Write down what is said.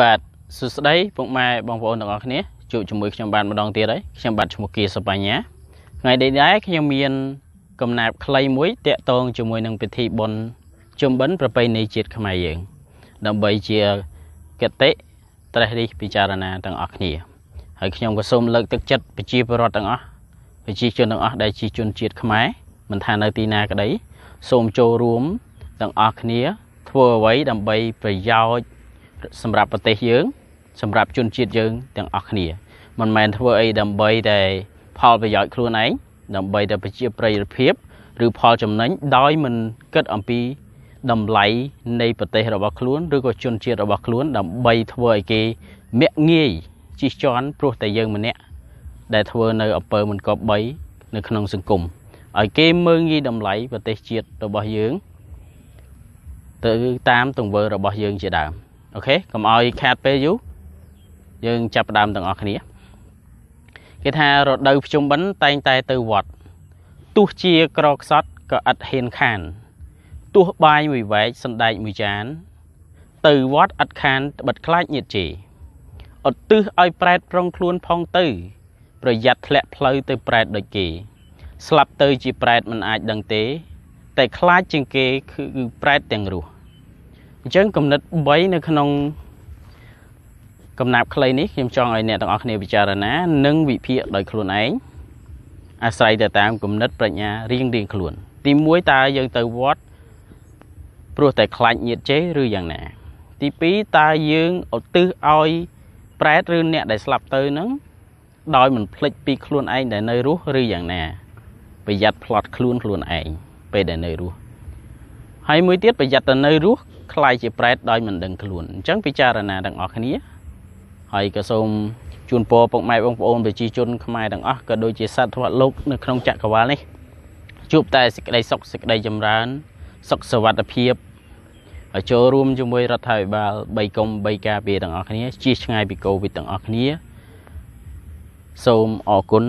បាទសួស្តីពុកម៉ែបងប្អូនទាំងអស់គ្នាជួបជាមួយខ្ញុំបានម្ដងទៀតហើយខ្ញុំបាទឈ្មោះគៀសបញ្ញាថ្ងៃនេះដែរខ្ញុំមានកំណាព្យខ្លីមួយតាក់ទងជាមួយនឹងពិធីបុណ្យជុំបិណ្ឌប្រពៃណីជាតិខ្មែរយើងដើម្បីជាគតិត្រេះរិះពិចារណាទាំងអស់គ្នាហើយខ្ញុំក៏សូមលើកទឹកចិត្តប្រជាពលរដ្ឋទាំងអស់ប្រជាជនទាំងអស់ដែលជាជនជាតិខ្មែរមិនថានៅទីណាក្តីសូមចូលរួមទាំងអស់គ្នា ធ្វើអ្វីដើម្បីប្រយោជន៍សម្រាប់ប្រទេសយើង សម្រាប់ជនជាតិយើងទាំងអស់គ្នាមិនមែនធ្វើអី ដើម្បីតែផលប្រយោជន៍ខ្លួនឯងដើម្បីតែប្រជាប្រិយភាពឬផលចំណេញដោយមិនគិតអំពីតម្លៃនៃប្រទេសរបស់ខ្លួនឬក៏ជនជាតិរបស់ខ្លួនដើម្បីធ្វើឲ្យគេមាក់ងាយជិះជាន់ព្រោះតែយើងម្នាក់ដែលធ្វើនៅអំពើមិនគប្បីនៅក្នុងសង្គមឲ្យគេមើងងាយតម្លៃប្រទេសជាតិរបស់យើងទៅតាមទង្វើរបស់យើងជាដើមអូខេកុំឲ្យខាតពេលយូរយើងចាប់ដើមទាំងអស់គ្នា គេថារដូវភ្ជុំបិណ្ឌតែងតែទៅវត្ត ទោះជាក្រខ្សត់ក៏ឥតហ៊ានខាន ទោះបាយមួយវែកសណ្ដែកមួយចាន ទៅវត្តឥតខានត្បិតខ្លាចញាតជេអត់ទឹះឲ្យប្រែតប្រងខ្លួនផងទៅ ប្រយ័ត្នធ្លាក់ផ្លូវទៅប្រែតដូចគេ ស្លាប់ទៅ ជាប្រែតមិនអាចដឹងទេ តែខ្លាចជាងគេ គឺប្រែតទាំងរស់អញ្ចឹងគំនិត3នៅក្នុងកំណាប់ខ្លីនេះខ្ញុំចង់ឲ្យអ្នកទាំងអស់គ្នាពិចារណានិងវិភាគដោយខ្លួនឯងអាស្រ័យទៅតាមគំនិត ប្រាជ្ញារៀងរៀងខ្លួន ទី1តើយើងទៅវត្តព្រោះតែខ្លាចញាតចេះឬយ៉ាងណា ទី2តើយើងឧទ្ទិសឲ្យ ប្រែតឬអ្នកដែលស្លាប់ទៅនឹងដោយមិនភ្លេចពី ខ្លួនឯងដែលនៅ រស់ឬយ៉ាងណាប្រយ័ត្នផ្លត់ខ្លួនខ្លួនឯងពេលដែលនៅរស់ហើយមួយទៀតប្រយ័ត្នទៅនៅរស់ខ្លាយជាប្រែតដោយមិនដឹងខ្លួនអញ្ចឹងពិចារណាទាំងអស់គ្នាហើយក៏សូមជូនពរពុកម៉ែបងប្អូនប្រជាជន ខ្មែរទាំងអស់ក៏ដូចជាសត្វធម៌លោកនៅក្នុងចក្រវាលនេះជួបតែសេចក្តីសុខសេចក្តីចម្រើនសុខសวัสดิភាពចូលរួមជាមួយរដ្ឋាភិបាល3កុំ3ការពារទាំងអស់គ្នាជៀសឆ្ងាយពីកូវីដទាំងអស់គ្នាសូមអរគុណ